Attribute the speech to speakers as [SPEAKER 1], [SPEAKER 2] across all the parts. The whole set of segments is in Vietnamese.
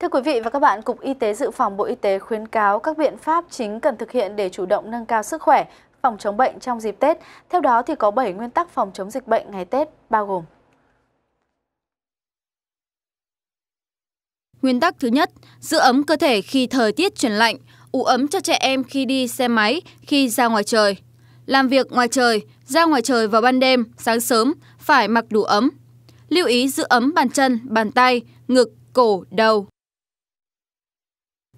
[SPEAKER 1] Thưa quý vị và các bạn, Cục Y tế Dự phòng Bộ Y tế khuyến cáo các biện pháp chính cần thực hiện để chủ động nâng cao sức khỏe, phòng chống bệnh trong dịp Tết. Theo đó thì có 7 nguyên tắc phòng chống dịch bệnh ngày Tết bao gồm
[SPEAKER 2] Nguyên tắc thứ nhất, giữ ấm cơ thể khi thời tiết chuyển lạnh, ủ ấm cho trẻ em khi đi xe máy, khi ra ngoài trời. Làm việc ngoài trời, ra ngoài trời vào ban đêm, sáng sớm, phải mặc đủ ấm. Lưu ý giữ ấm bàn chân, bàn tay, ngực, cổ, đầu.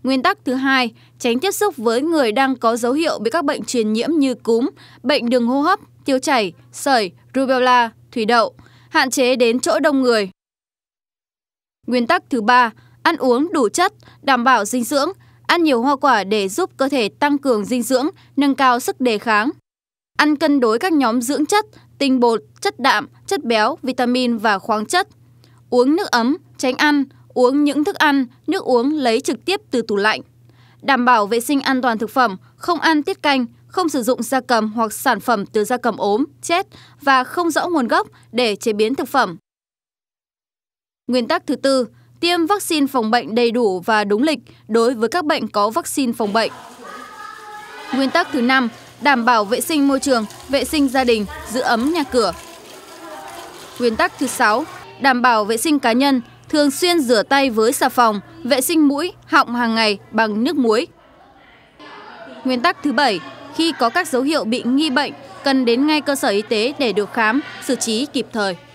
[SPEAKER 2] Nguyên tắc thứ hai, tránh tiếp xúc với người đang có dấu hiệu bị các bệnh truyền nhiễm như cúm, bệnh đường hô hấp, tiêu chảy, sởi, rubella, thủy đậu, hạn chế đến chỗ đông người. Nguyên tắc thứ ba, ăn uống đủ chất, đảm bảo dinh dưỡng, ăn nhiều hoa quả để giúp cơ thể tăng cường dinh dưỡng, nâng cao sức đề kháng. Ăn cân đối các nhóm dưỡng chất, tinh bột, chất đạm, chất béo, vitamin và khoáng chất. Uống nước ấm, tránh ăn, uống những thức ăn, nước uống lấy trực tiếp từ tủ lạnh. Đảm bảo vệ sinh an toàn thực phẩm, không ăn tiết canh, không sử dụng gia cầm hoặc sản phẩm từ gia cầm ốm, chết và không rõ nguồn gốc để chế biến thực phẩm. Nguyên tắc thứ tư, tiêm vaccine phòng bệnh đầy đủ và đúng lịch đối với các bệnh có vaccine phòng bệnh. Nguyên tắc thứ năm, đảm bảo vệ sinh môi trường, vệ sinh gia đình, giữ ấm nhà cửa. Nguyên tắc thứ sáu, đảm bảo vệ sinh cá nhân, thường xuyên rửa tay với xà phòng, vệ sinh mũi, họng hàng ngày bằng nước muối. Nguyên tắc thứ 7, khi có các dấu hiệu bị nghi bệnh, cần đến ngay cơ sở y tế để được khám, xử trí kịp thời.